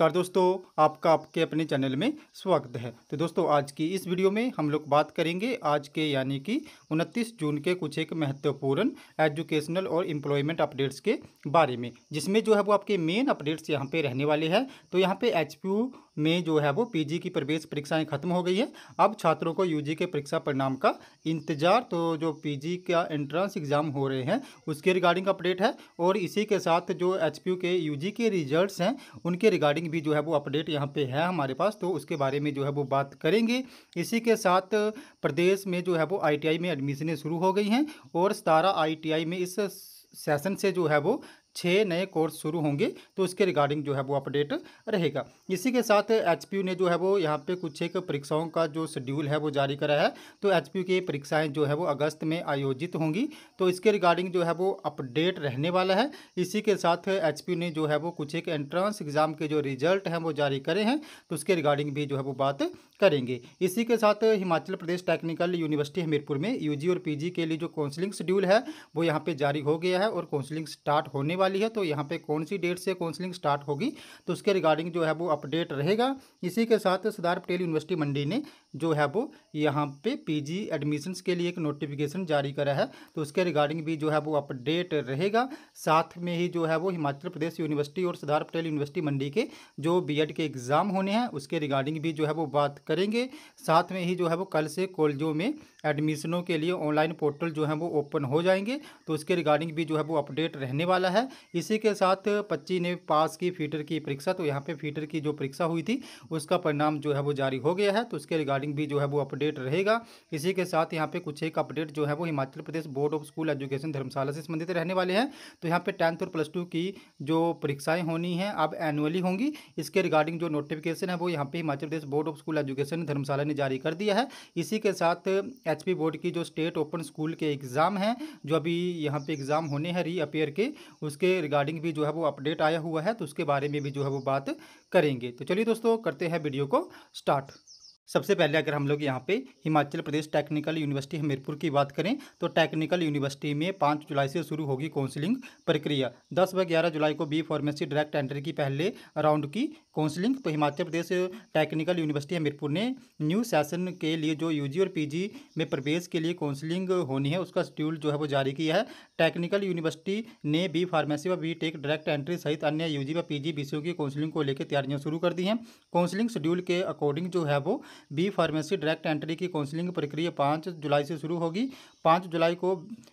नमस्कार दोस्तों आपका आपके अपने चैनल में स्वागत है तो दोस्तों आज की इस वीडियो में हम लोग बात करेंगे आज के यानी कि 29 जून के कुछ एक महत्वपूर्ण एजुकेशनल और एम्प्लॉयमेंट अपडेट्स के बारे में जिसमें जो है वो आपके मेन अपडेट्स यहाँ पे रहने वाले हैं तो यहाँ पे एच में जो है वो पीजी की प्रवेश परीक्षाएं खत्म हो गई है अब छात्रों को यूजी के परीक्षा परिणाम का इंतजार तो जो पीजी का एंट्रेंस एग्ज़ाम हो रहे हैं उसके रिगार्डिंग अपडेट है और इसी के साथ जो एच के यू के रिजल्ट हैं उनके रिगार्डिंग भी जो है वो अपडेट यहाँ पर है हमारे पास तो उसके बारे में जो है वो बात करेंगे इसी के साथ प्रदेश में जो है वो आई में एडमिशनें शुरू हो गई हैं और सतारा आई में इस सेशन से जो है वो छः नए कोर्स शुरू होंगे तो उसके रिगार्डिंग जो है वो अपडेट रहेगा इसी के साथ एच ने जो है वो यहाँ पर कुछ एक परीक्षाओं का जो शेड्यूल है वो जारी करा है तो एच की परीक्षाएँ जो है वो अगस्त में आयोजित होंगी तो इसके रिगार्डिंग जो है वो अपडेट रहने वाला है इसी के साथ एच ने जो है वो कुछ एक एंट्रेंस एग्ज़ाम के जो रिजल्ट हैं वो जारी करे हैं तो उसके रिगार्डिंग भी जो है वो बात करेंगे इसी के साथ हिमाचल प्रदेश टेक्निकल यूनिवर्सिटी हमीरपुर में यूजी और पीजी के लिए जो काउंसलिंग शेड्यूल है वो यहाँ पे जारी हो गया है और काउंसलिंग स्टार्ट होने वाली है तो यहाँ पे कौन सी डेट से काउंसलिंग स्टार्ट होगी तो उसके रिगार्डिंग जो है वो अपडेट रहेगा इसी के साथ सरदार पटेल यूनिवर्सिटी मंडी ने जो है वो यहाँ पे पीजी एडमिशन्स के लिए एक नोटिफिकेशन जारी करा है तो उसके रिगार्डिंग भी जो है वो अपडेट रहेगा साथ में ही जो है वो हिमाचल प्रदेश यूनिवर्सिटी और सरदार पटेल यूनिवर्सिटी मंडी के जो बीएड के एग्ज़ाम होने हैं उसके रिगार्डिंग भी जो है वो बात करेंगे साथ में ही जो है वो कल से कॉलेजों में एडमिशनों के लिए ऑनलाइन पोर्टल जो है वो ओपन हो जाएंगे तो उसके रिगार्डिंग भी जो है वो अपडेट रहने वाला है इसी के साथ पच्ची ने पास की फीटर की परीक्षा तो यहाँ पे फीटर की जो परीक्षा हुई थी उसका परिणाम जो है वो जारी हो गया है तो उसके रिगार्डिंग भी जो है वो अपडेट रहेगा इसी के साथ यहाँ पे कुछ एक अपडेट जो है वो Himachal Pradesh board of school education Dharamshala से संबंधित रहने वाले हैं तो यहाँ पे टेंथ और प्लस टू की जो परीक्षाएं होनी हैं अब एनुअली होंगी इसके रिगार्डिंग जो नोटिफिकेशन है वो यहाँ पे Himachal Pradesh board of school education Dharamshala ने जारी कर दिया है इसी के साथ एच बोर्ड की जो स्टेट ओपन स्कूल के एग्ज़ाम हैं जो अभी यहाँ पे एग्ज़ाम होने हैं रीअपेयर के उसके रिगार्डिंग भी जो है वो अपडेट आया हुआ है तो उसके बारे में भी जो है वो बात करेंगे तो चलिए दोस्तों करते हैं वीडियो को स्टार्ट सबसे पहले अगर हम लोग यहाँ पे हिमाचल प्रदेश टेक्निकल यूनिवर्सिटी हमीरपुर की बात करें तो टेक्निकल यूनिवर्सिटी में पाँच जुलाई से शुरू होगी काउंसलिंग प्रक्रिया दस व ग्यारह जुलाई को बी फार्मेसी डायरेक्ट एंट्री की पहले राउंड की काउंसलिंग तो हिमाचल प्रदेश टेक्निकल यूनिवर्सिटी हमीरपुर ने न्यू सेशन के लिए जो यू और पी में प्रवेश के लिए काउंसलिंग होनी है उसका शेड्यूल जो है वो जारी किया है टेक्निकल यूनिवर्सिटी ने बी फार्मेसी व बी टेक डायरेक्ट एंट्री सहित अन्य यू व पी विषयों की काउंसलिंग को लेकर तैयारियाँ शुरू कर दी हैं काउंसलिंग शेड्यूल के अकॉर्डिंग जो है वो बी फार्मेसी डायरेक्ट एंट्री की काउंसलिंग प्रक्रिया पाँच जुलाई से शुरू होगी पाँच जुलाई को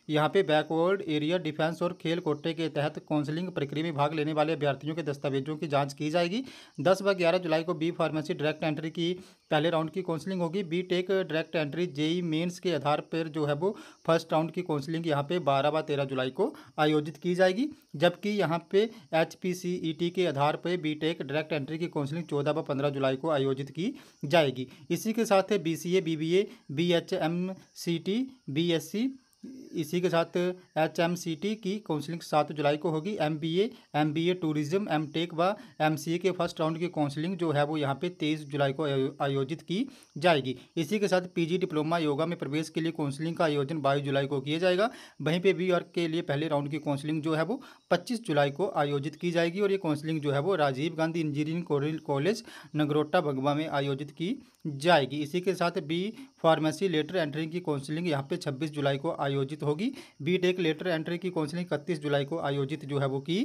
यहाँ पे बैकवर्ड एरिया डिफेंस और खेल कोटे के तहत काउंसलिंग प्रक्रिया में भाग लेने वाले अभ्यर्थियों के दस्तावेजों की जांच की जाएगी दस व ग्यारह जुलाई को बी फार्मेसी डायरेक्ट एंट्री की पहले राउंड की काउंसलिंग होगी B tech direct entry JEE mains के आधार पर जो है वो फर्स्ट राउंड की काउंसलिंग यहाँ पे बारह व तेरह जुलाई को आयोजित की जाएगी जबकि यहाँ पे H P C E T के आधार पर बी टेक डायरेक्ट एंट्री की काउंसलिंग चौदह व पंद्रह जुलाई को आयोजित की जाएगी इसी के साथ B C A B B A B H M C T B esse assim, इसी के साथ एच एम सी टी की काउंसलिंग सात जुलाई को होगी M B A M B A tourism M tech व एम सी ए के फर्स्ट राउंड की काउंसलिंग जो है वो यहाँ पे तेईस जुलाई को आयोजित की जाएगी इसी के साथ पी जी डिप्लोमा योगा में प्रवेश के लिए काउंसलिंग का आयोजन बाईस जुलाई को किया जाएगा वहीं पर बी वर्ग के लिए पहले राउंड की काउंसलिंग जो है वो पच्चीस जुलाई को आयोजित की जाएगी और ये काउंसलिंग जो है वो राजीव गांधी इंजीनियरिंग कॉलेज नगरोटा बगवा में आयोजित की जाएगी इसी के साथ बी फार्मेसी लेटर एंट्रिंग की काउंसलिंग यहाँ पे छब्बीस जुलाई को आयोजित होगी बी टेक लेटर एंट्री की काउंसलिंग इकतीस जुलाई को आयोजित जो है वो की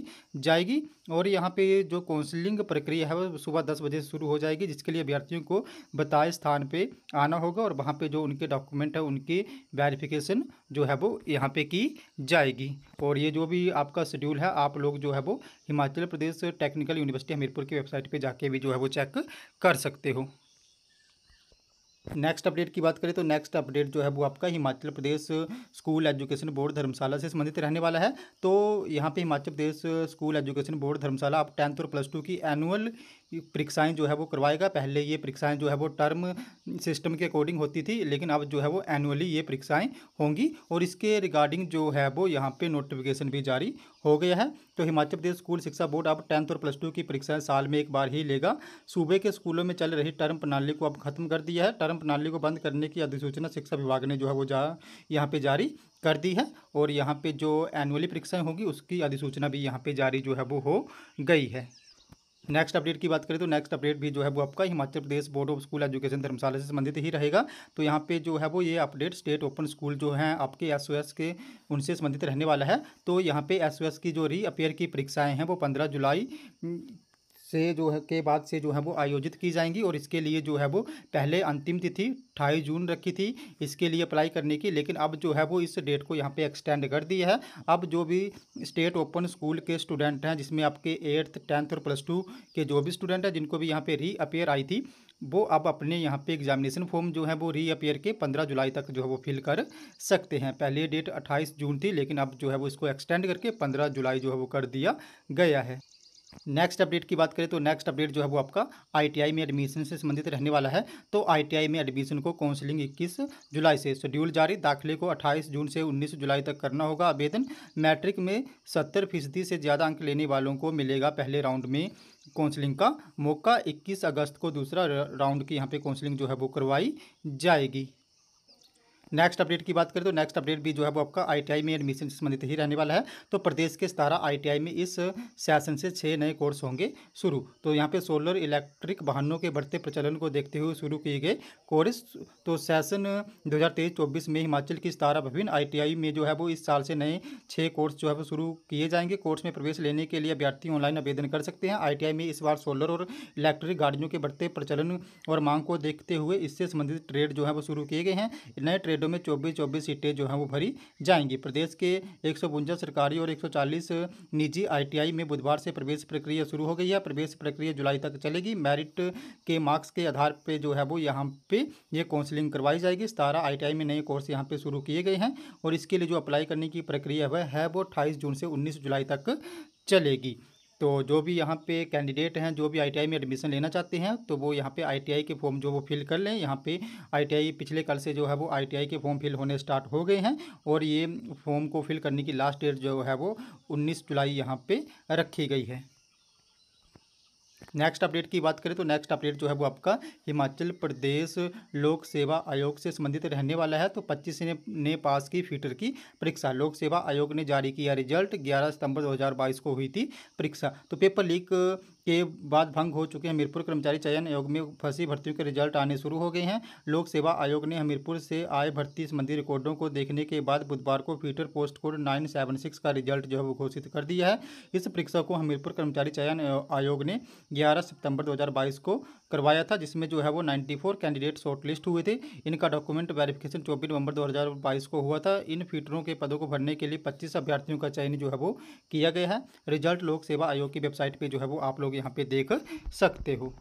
जाएगी और यहाँ पे जो काउंसलिंग प्रक्रिया है वो सुबह दस बजे से शुरू हो जाएगी जिसके लिए अभ्यर्थियों को बताए स्थान पे आना होगा और वहाँ पे जो उनके डॉक्यूमेंट है उनकी वेरिफिकेशन जो है वो यहाँ पे की जाएगी और ये जो भी आपका शेड्यूल है आप लोग जो है वो हिमाचल प्रदेश टेक्निकल यूनिवर्सिटी हमीरपुर की वेबसाइट पर जाके भी जो है वो चेक कर सकते हो नेक्स्ट अपडेट की बात करें तो नेक्स्ट अपडेट जो है वो आपका Himachal Pradesh school education board Dharamshala से संबंधित रहने वाला है तो यहाँ पे Himachal Pradesh school education board Dharamshala आप टेंथ और प्लस टू की एनुअल परीक्षाएं जो है वो करवाएगा पहले ये परीक्षाएं जो है वो टर्म सिस्टम के अकॉर्डिंग होती थी लेकिन अब जो है वो एनुअली ये परीक्षाएं होंगी और इसके रिगार्डिंग जो है वो यहाँ पे नोटिफिकेशन भी जारी हो गया है तो हिमाचल प्रदेश स्कूल शिक्षा बोर्ड अब टेंथ और प्लस टू की परीक्षाएं साल में एक बार ही लेगा सूबे के स्कूलों में चल रही टर्म प्रणाली को अब खत्म कर दिया है टर्म प्रणाली को बंद करने की अधिसूचना शिक्षा विभाग ने जो है वो जा यहाँ पर जारी कर दी है और यहाँ पर जो एनुअली परीक्षाएँ होंगी उसकी अधिसूचना भी यहाँ पर जारी जो है वो हो गई है नेक्स्ट अपडेट की बात करें तो नेक्स्ट अपडेट भी जो है वो आपका Himachal Pradesh board of school education Dharamshala से संबंधित ही रहेगा तो यहाँ पे जो है वो ये अपडेट स्टेट ओपन स्कूल जो है आपके एसओएस के उनसे संबंधित रहने वाला है तो यहाँ पे एसओएस की जो री अपेयर की परीक्षाएं हैं वो पंद्रह जुलाई से जो है के बाद से जो है वो आयोजित की जाएंगी और इसके लिए जो है वो पहले अंतिम तिथि अठाईस जून रखी थी इसके लिए अप्लाई करने की लेकिन अब जो है वो इस डेट को यहाँ पे एक्सटेंड कर दिया है अब जो भी स्टेट ओपन स्कूल के स्टूडेंट हैं जिसमें आपके एट्थ टेंथ और प्लस टू के जो भी स्टूडेंट हैं जिनको भी यहाँ पर री अपेयर आई थी वो अब अपने यहाँ पे एग्जामिनेशन फॉर्म जो है वो री अपेयर के पंद्रह जुलाई तक जो है वो फिल कर सकते हैं पहले डेट अट्ठाईस जून थी लेकिन अब जो है वो इसको एक्सटेंड करके पंद्रह जुलाई जो है वो कर दिया गया है नेक्स्ट अपडेट की बात करें तो नेक्स्ट अपडेट जो है वो आपका आईटीआई में एडमिशन से संबंधित रहने वाला है तो आईटीआई में एडमिशन को काउंसलिंग 21 जुलाई से शेड्यूल जारी दाखिले को 28 जून से 19 जुलाई तक करना होगा आवेदन मैट्रिक में 70 फीसदी से ज़्यादा अंक लेने वालों को मिलेगा पहले राउंड में काउंसलिंग का मौका इक्कीस अगस्त को दूसरा राउंड की यहाँ पर काउंसलिंग जो है वो करवाई जाएगी नेक्स्ट अपडेट की बात करें तो नेक्स्ट अपडेट भी जो है वो आपका आईटीआई में एडमिशन से संबंधित ही रहने वाला है तो प्रदेश के सतारा आईटीआई में इस सेशन से छः नए कोर्स होंगे शुरू तो यहाँ पे सोलर इलेक्ट्रिक वाहनों के बढ़ते प्रचलन को देखते हुए शुरू किए गए कोर्स तो सेशन दो हज़ार में हिमाचल की सतारा विभिन्न आई में जो है वो इस साल से नए छः कोर्स जो है वो शुरू किए जाएंगे कोर्स में प्रवेश लेने के लिए अभ्यर्थी ऑनलाइन आवेदन कर सकते हैं आई में इस बार सोलर और इलेक्ट्रिक गाड़ियों के बढ़ते प्रचलन और मांग को देखते हुए इससे संबंधित ट्रेड जो है वो शुरू किए गए हैं नए ट्रेड सेटों में चौबीस चौबीस सीटें जो हैं वो भरी जाएंगी प्रदेश के एक सरकारी और 140 निजी आईटीआई में बुधवार से प्रवेश प्रक्रिया शुरू हो गई है प्रवेश प्रक्रिया जुलाई तक चलेगी मेरिट के मार्क्स के आधार पर जो है वो यहाँ पर ये काउंसलिंग करवाई जाएगी सतारा आई में नए कोर्स यहाँ पर शुरू किए गए हैं और इसके लिए जो अप्लाई करने की प्रक्रिया है, है वो अट्ठाईस जून से उन्नीस जुलाई तक चलेगी तो जो भी यहाँ पे कैंडिडेट हैं जो भी आईटीआई में एडमिशन लेना चाहते हैं तो वो यहाँ पे आईटीआई के फॉर्म जो वो फिल कर लें यहाँ पे आईटीआई पिछले कल से जो है वो आईटीआई के फॉर्म फिल होने स्टार्ट हो गए हैं और ये फॉर्म को फिल करने की लास्ट डेट जो है वो उन्नीस जुलाई यहाँ पर रखी गई है नेक्स्ट अपडेट की बात करें तो नेक्स्ट अपडेट जो है वो आपका हिमाचल प्रदेश लोक सेवा आयोग से संबंधित रहने वाला है तो पच्चीस ने, ने पास की फीटर की परीक्षा लोक सेवा आयोग ने जारी किया रिजल्ट ग्यारह सितंबर 2022 को हुई थी परीक्षा तो पेपर लीक के बाद भंग हो चुके हमीरपुर कर्मचारी चयन आयोग में फंसी भर्तियों के रिजल्ट आने शुरू हो गए हैं लोक सेवा आयोग ने हमीरपुर से आए भर्ती संबंधी रिकॉर्डों को देखने के बाद बुधवार को Twitter post code nine seven six का रिजल्ट जो है वो घोषित कर दिया है इस परीक्षा को हमीरपुर कर्मचारी चयन आयोग ने ग्यारह सितंबर दो को करवाया था जिसमें जो है वो 94 कैंडिडेट शॉर्टलिस्ट हुए थे इनका डॉक्यूमेंट वेरिफिकेशन 24 नवंबर 2022 को हुआ था इन फीटरों के पदों को भरने के लिए 25 अभ्यर्थियों का चयन जो है वो किया गया है रिजल्ट लोक सेवा आयोग की वेबसाइट पर जो है वो आप लोग यहाँ पर देख सकते हो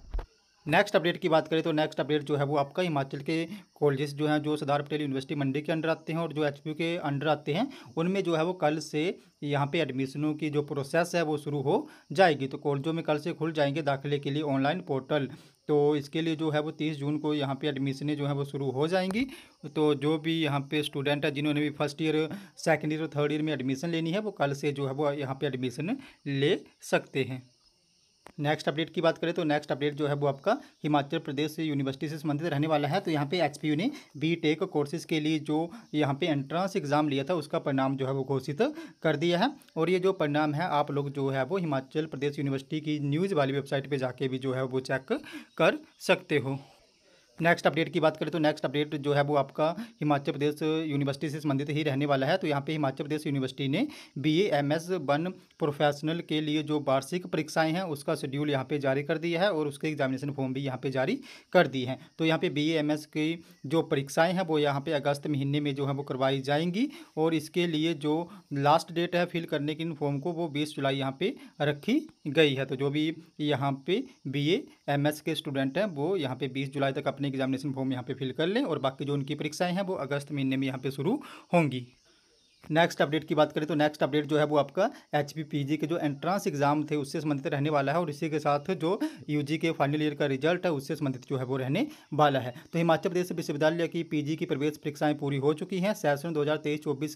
नेक्स्ट अपडेट की बात करें तो नेक्स्ट अपडेट जो है वो आपका हिमाचल के कॉलेजेस जो हैं जो सरदार पटेल यूनिवर्सिटी मंडी के अंडर आते हैं और जो एच के अंडर आते हैं उनमें जो है वो कल से यहाँ पे एडमिशनों की जो प्रोसेस है वो शुरू हो जाएगी तो कॉलेजों में कल से खुल जाएंगे दाखिले के लिए ऑनलाइन पोर्टल तो इसके लिए जो है वो तीस जून को यहाँ पे एडमिशनें जो है वो शुरू हो जाएंगी तो जो भी यहाँ पे स्टूडेंट है जिन्होंने भी फर्स्ट ईयर सेकेंड ईयर और थर्ड ईयर में एडमिशन लेनी है वो कल से जो है वो यहाँ पे एडमिशन ले सकते हैं नेक्स्ट अपडेट की बात करें तो नेक्स्ट अपडेट जो है वो आपका हिमाचल प्रदेश यूनिवर्सिटी से संबंधित रहने वाला है तो यहाँ पे एच ने बी टेक कोर्सेज के लिए जो यहाँ पे एंट्रेंस एग्जाम लिया था उसका परिणाम जो है वो घोषित कर दिया है और ये जो परिणाम है आप लोग जो है वो हिमाचल प्रदेश यूनिवर्सिटी की न्यूज़ वाली वेबसाइट पर जाके भी जो है वो चेक कर सकते हो नेक्स्ट अपडेट की बात करें तो नेक्स्ट अपडेट जो है वो आपका हिमाचल प्रदेश यूनिवर्सिटी से संबंधित ही रहने वाला है तो यहाँ पे हिमाचल प्रदेश यूनिवर्सिटी ने B M S one professional के लिए जो वार्षिक परीक्षाएं हैं उसका शेड्यूल यहाँ पे जारी कर दिया है और उसके एग्जामिनेशन फॉर्म भी यहाँ पे जारी कर दी हैं तो यहाँ पे बी एम एस की जो परीक्षाएँ हैं वो यहाँ पे अगस्त महीने में जो है वो करवाई जाएंगी और इसके लिए जो लास्ट डेट है फिल करने की इन फॉर्म को वो बीस जुलाई यहाँ पर रखी गई है तो जो भी यहाँ पे बी एमएस के स्टूडेंट हैं वो यहाँ पे 20 जुलाई तक अपने एग्जामिनेशन फॉर्म यहाँ पे फिल कर लें और बाकी जो उनकी परीक्षाएं हैं वो अगस्त महीने में यहाँ पे शुरू होंगी नेक्स्ट अपडेट की बात करें तो नेक्स्ट अपडेट जो है वो आपका एच के जो एंट्रेंस एग्जाम थे उससे संबंधित रहने वाला है और इसी के साथ जो यू के फाइनल ईयर का रिजल्ट है उससे संबंधित जो है वो रहने वाला है तो हिमाचल प्रदेश विश्वविद्यालय की पीजी की प्रवेश परीक्षाएं पूरी हो चुकी हैं सेशन दो हज़ार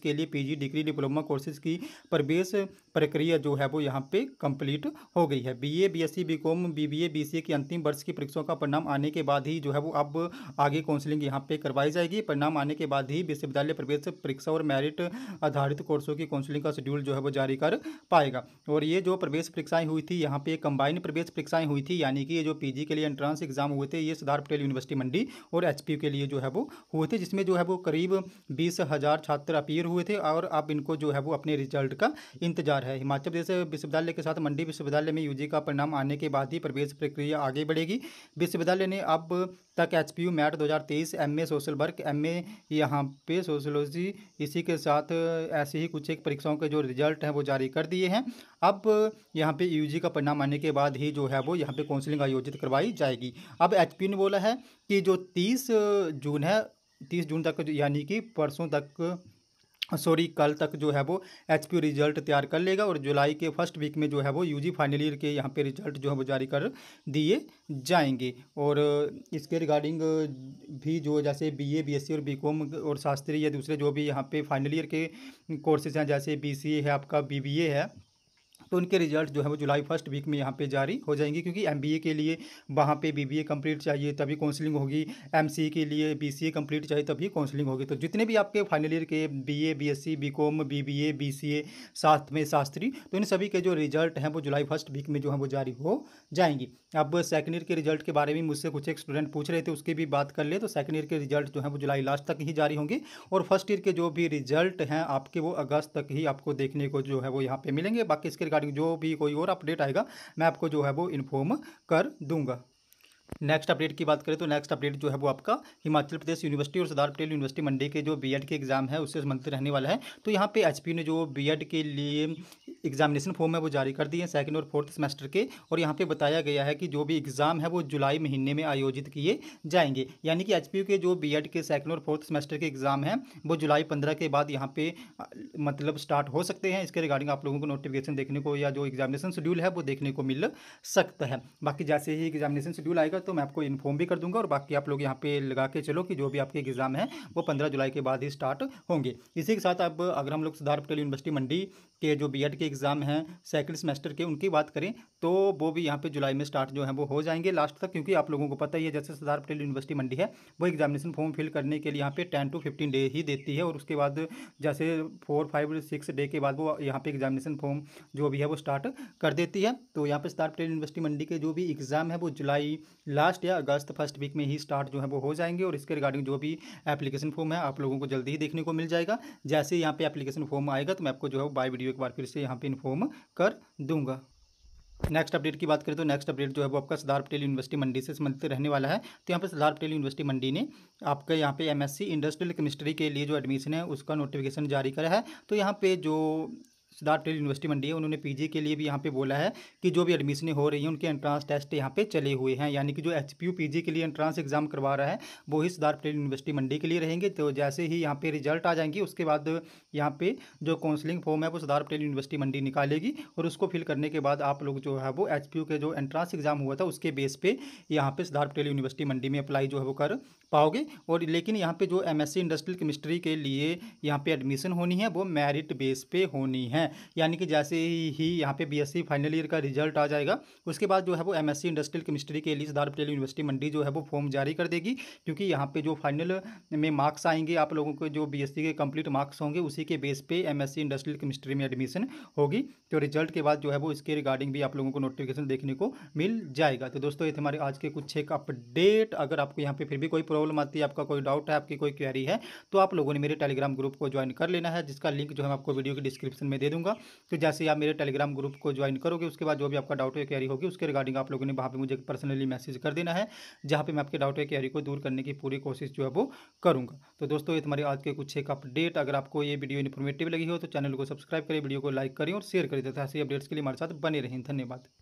के लिए पी डिग्री डिप्लोमा कोर्सेज की प्रवेश प्रक्रिया जो है वो यहाँ पर कंप्लीट हो गई है B A B S C की अंतिम वर्ष की परीक्षाओं का परिणाम आने के बाद ही जो है वो अब आगे काउंसिलिंग यहाँ पर करवाई जाएगी परिणाम आने के बाद ही विश्वविद्यालय प्रवेश परीक्षा और मेरिट आधारित कोर्सों की काउंसलिंग का शेड्यूल जो है वो जारी कर पाएगा और ये जो प्रवेश परीक्षाएं हुई थी यहाँ पे कंबाइंड प्रवेश परीक्षाएं हुई थी यानी कि ये जो पीजी के लिए एंट्रेंस एग्जाम हुए थे ये सरदार पटेल यूनिवर्सिटी मंडी और एच के लिए जो है वो हुए थे जिसमें जो है वो करीब बीस हज़ार छात्र अपीयर हुए थे और अब इनको जो है वो अपने रिजल्ट का इंतजार है हिमाचल प्रदेश विश्वविद्यालय के साथ मंडी विश्वविद्यालय में यू का परिणाम आने के बाद ही प्रवेश प्रक्रिया आगे बढ़ेगी विश्वविद्यालय ने अब तक एच पी यू मैट दो हज़ार तेईस M A social work M A यहाँ पे सोशलॉजी इसी के साथ ऐसे ही कुछ एक परीक्षाओं के जो रिजल्ट हैं वो जारी कर दिए हैं अब यहाँ पे यू जी का परिणाम आने के बाद ही जो है वो यहाँ पे काउंसलिंग आयोजित करवाई जाएगी अब एच पी ने बोला है कि जो तीस जून है तीस जून तक यानी कि परसों तक सॉरी कल तक जो है वो एच रिजल्ट तैयार कर लेगा और जुलाई के फर्स्ट वीक में जो है वो जी फाइनल ईयर के यहाँ पे रिजल्ट जो है वो जारी कर दिए जाएंगे और इसके रिगार्डिंग भी जो जैसे बीए बीएससी और बीकॉम और शास्त्री या दूसरे जो भी यहाँ पे फाइनल ईयर के कोर्सेज हैं जैसे बीसीए है आपका बीबीए है तो उनके रिजल्ट जो है वो जुलाई फर्स्ट वीक में यहाँ पे जारी हो जाएंगे क्योंकि एम के लिए वहाँ पे बी कंप्लीट चाहिए तभी काउंसलिंग होगी एम के लिए बी कंप्लीट चाहिए तभी काउंसलिंग होगी तो जितने भी आपके फाइनल ईयर के B A B S C B com B B A B C A साथ में शास्त्री तो इन सभी के जो रिजल्ट हैं वो जुलाई फर्स्ट वीक में जो है वो जारी हो जाएंगी अब सेकेंड ईयर के रिजल्ट के बारे में मुझसे कुछ एक स्टूडेंट पूछ रहे थे उसकी भी बात कर ले तो सेकेंड ईयर के रिजल्ट जो है वो जुलाई लास्ट तक ही जारी होंगे और फर्स्ट ईयर के जो भी रिजल्ट हैं आपके वो अगस्त तक ही आपको देखने को जो है वो यहाँ पे मिलेंगे बाकी इसके रिगार्डिंग सारी जो भी कोई और अपडेट आएगा मैं आपको जो है वो इन्फॉर्म कर दूंगा नेक्स्ट अपडेट की बात करें तो नेक्स्ट अपडेट जो है वो आपका हिमाचल प्रदेश यूनिवर्सिटी और सरदार पटेल यूनिवर्सिटी मंडी के जो बीएड के एग्ज़ाम है उससे संबंधित रहने वाला है तो यहाँ पे एचपी ने जो बीएड के लिए एग्जामिनेशन फॉर्म है वो जारी कर दिए हैं सेकंड और फोर्थ सेमेस्टर के और यहाँ पे बताया गया है कि जो भी एग्ज़ाम है वो जुलाई महीने में आयोजित किए जाएंगे यानी कि एच के जो बी के सेकेंड और फोर्थ सेमेस्टर के एग्ज़ाम हैं वो जुलाई पंद्रह के बाद यहाँ पे मतलब स्टार्ट हो सकते हैं इसके रिगार्डिंग आप लोगों को नोटिफिकेशन देखने को या जो एग्जामिनेशन शेड्यूल है वो देखने को मिल सकता है बाकी जैसे ही एग्जामिनेशन शेड्यूल आएगा रहेगा तो मैं आपको इन्फॉर्म भी कर दूंगा और बाकी आप लोग यहाँ पे लगा के चलो कि जो भी आपके एग्ज़ाम है वो पंद्रह जुलाई के बाद ही स्टार्ट होंगे इसी के साथ अब अगर हम लोग सिद्धार्थ पटेल यूनिवर्सिटी मंडी के जो बी के एग्ज़ाम हैं सेकेंड सेमेस्टर के उनकी बात करें तो वो भी यहाँ पर जुलाई में स्टार्ट जो है वो हो जाएंगे लास्ट तक क्योंकि आप लोगों को पता ही है जैसे सिद्धार्थ पटेल यूनिवर्सिटी मंडी है वो एग्जामिनेशन फॉर्म फिल करने के लिए यहाँ पे टेन टू फिफ्टीन डे ही देती है और उसके बाद जैसे फोर फाइव सिक्स डे के बाद वो यहाँ पे एग्जामिनेशन फॉर्म जो भी है वो स्टार्ट कर देती है तो यहाँ पे सिद्धार्थ पटेल यूनिवर्सिटी मंडी के जो भी एग्ज़ाम है वो जुलाई लास्ट या अगस्त फर्स्ट वीक में ही स्टार्ट जो है वो हो जाएंगे और इसके रिगार्डिंग जो भी एप्लीकेशन फॉर्म है आप लोगों को जल्दी ही देखने को मिल जाएगा जैसे यहाँ पे एप्लीकेशन फॉर्म आएगा तो मैं आपको जो है बाय वीडियो एक बार फिर से यहाँ पे इन्फॉर्म कर दूंगा नेक्स्ट अपडेट की बात करें तो नेक्स्ट अपडेट जो है वो आपका सरदार पटेल यूनिवर्सिटी मंडी से संबंधित रहने वाला है तो यहाँ पर सरदार पटेल यूनिवर्सिटी मंडी ने आपका यहाँ पे एमएससी इंडस्ट्रियल केमिस्ट्री के लिए जो एडमिशन है उसका नोटिफिकेशन जारी करा है तो यहाँ पे जो सिद्धार्थ पटेल यूनिवर्सिटी मंडी है उन्होंने पीजी के लिए भी यहाँ पे बोला है कि जो भी एडमिशन हो रही हैं उनके एंट्रांस टेस्ट यहाँ पे चले हुए हैं यानी कि जो एच पीजी के लिए एंट्रांस एग्जाम करवा रहा है वो ही सिद्धार्थ पटेल यूनिवर्सिटी मंडी के लिए रहेंगे तो जैसे ही यहाँ पे रिजल्ट आ जाएंगे उसके बाद यहाँ पे जो काउंसलिंग फॉर्म है वो सिद्धार्थ पटेल यूनिवर्सिटी मंडी निकालेगी और उसको फिल करने के बाद आप लोग जो है वो एच के जो एंट्रांस एग्जाम हुआ था उसके बेस पर यहाँ पर सिद्धार्थ पटेल यूनिवर्सिटी मंडी में अप्लाई जो है वो कर पाओगे और लेकिन यहाँ पर जो एम इंडस्ट्रियल केमिस्ट्री के लिए यहाँ पर एडमिशन होनी है वो मेरिट बेस पर होनी है हैं यानी कि जैसे ही यहाँ पे बीएससी फाइनल ईयर का रिजल्ट आ जाएगा उसके बाद जो है वो एमएससी इंडस्ट्रियल केमिस्ट्री के लिए सरदार पटेल यूनिवर्सिटी मंडी जो है वो फॉर्म जारी कर देगी क्योंकि यहाँ पर जो फाइनल में मार्क्स आएंगे आप लोगों e के जो बी के कंप्लीट मार्क्स होंगे उसी के बेस पर एम इंडस्ट्रियल केमिस्ट्री में एडमिशन होगी तो रिजल्ट के बाद जो है वो इसके रिगार्डिंग भी आप लोगों को नोटिफिकेशन देखने को मिल जाएगा तो दोस्तों ये थे हमारे आज के कुछ एक अपडेट अगर आपको यहाँ पे फिर भी कोई प्रॉब्लम आती है आपका कोई डाउट है आपकी कोई क्वेरी है तो आप लोगों ने मेरे टेलीग्राम ग्रुप को ज्वाइन कर लेना है जिसका लिंक जो है आपको वीडियो के डिस्क्रिप्शन में दे दूँगा दूंगा तो जैसे ही आप मेरे टेलीग्राम ग्रुप को ज्वाइन करोगे उसके बाद जो भी आपका डाउट या क्वेरी होगी उसके रिगार्डिंग आप लोगों ने वहाँ पर मुझे पर्सनली मैसेज कर देना है जहाँ पर मैं आपके डाउट या क्वेरी को दूर करने की पूरी कोशिश जो है वो करूँगा तो दोस्तों ये तुम्हारे आज के कुछ एक अपडेट अगर आपको ये वीडियो इन्फॉर्मेटिव लगी हो तो चैनल को सब्सक्राइब करें वीडियो को लाइक करें और शेयर करें तथा तो ऐसे अपडेट्स के लिए हमारे साथ बने रहें धन्यवाद